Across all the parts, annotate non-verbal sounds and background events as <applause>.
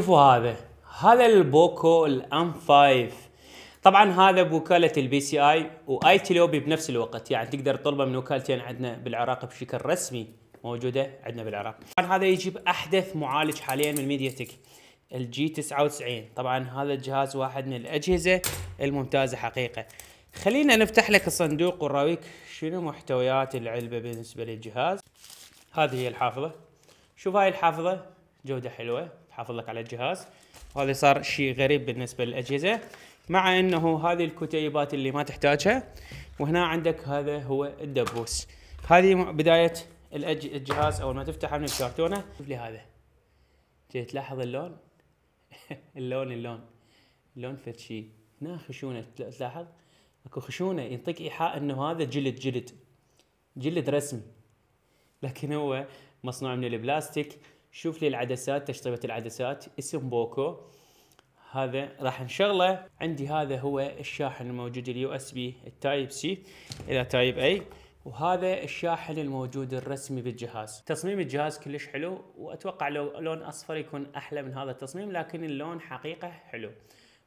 شوفوا هذا هذا البوكو الام 5 طبعا هذا بوكاله البي سي اي واي تي لوبي بنفس الوقت يعني تقدر تطلبه من وكالتين عندنا بالعراق بشكل رسمي موجوده عندنا بالعراق طبعا هذا يجيب احدث معالج حاليا من ميديا تك الجي 99 طبعا هذا الجهاز واحد من الاجهزه الممتازه حقيقه خلينا نفتح لك الصندوق ونراويك شنو محتويات العلبه بالنسبه للجهاز هذه هي الحافظه شوف هاي الحافظه جوده حلوه تحافظ لك على الجهاز وهذا صار شيء غريب بالنسبه للاجهزه مع انه هذه الكتيبات اللي ما تحتاجها وهنا عندك هذا هو الدبوس هذه بدايه الجهاز اول ما تفتحه من الكرتونه شوف لي هذا تلاحظ <laughs> اللون اللون اللون اللون فتشي هنا خشونه تلاحظ اكو خشونه يعطيك ايحاء انه هذا جلد جلد جلد رسمي لكن هو مصنوع من البلاستيك شوف لي العدسات تشطيبه العدسات اسم بوكو هذا راح نشغله عندي هذا هو الشاحن الموجود اليو اس بي التايب سي الى تايب اي وهذا الشاحن الموجود الرسمي بالجهاز تصميم الجهاز كلش حلو واتوقع لو لون اصفر يكون احلى من هذا التصميم لكن اللون حقيقه حلو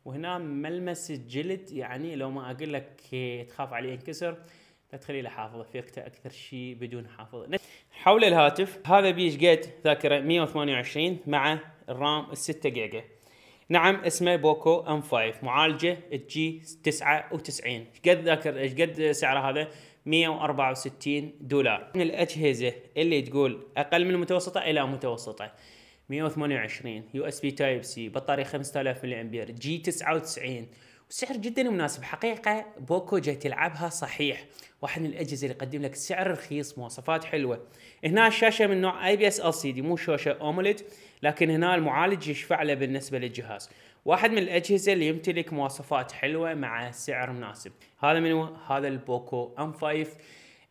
وهنا ملمس الجلد يعني لو ما اقول لك تخاف عليه ينكسر لا تخليه حافظه في وقته اكثر شيء بدون حافظه حول الهاتف هذا بيش جيت ذاكره 128 مع الرام 6 جيجا نعم اسمه بوكو ام 5 معالجه الجي 99 ايش قد ذاكر ايش قد سعره هذا 164 دولار من الاجهزه اللي تقول اقل من المتوسطه الى متوسطه 128 يو اس بي تايب سي بطاريه 5000 ملي امبير جي 99 سعر جدا مناسب حقيقه بوكو جاي تلعبها صحيح واحد من الاجهزه اللي يقدم لك سعر رخيص مواصفات حلوه هنا الشاشه من نوع اي بي اس ال سي دي مو شاشه اوموليد لكن هنا المعالج يشفع له بالنسبه للجهاز واحد من الاجهزه اللي يمتلك مواصفات حلوه مع سعر مناسب هذا منو هذا البوكو ام 5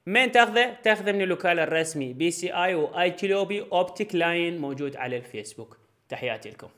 من تاخذه؟ تاخذه من الوكالة الرسمي بي سي اي واي تي لوبي اوبتيك لاين موجود على الفيسبوك تحياتي لكم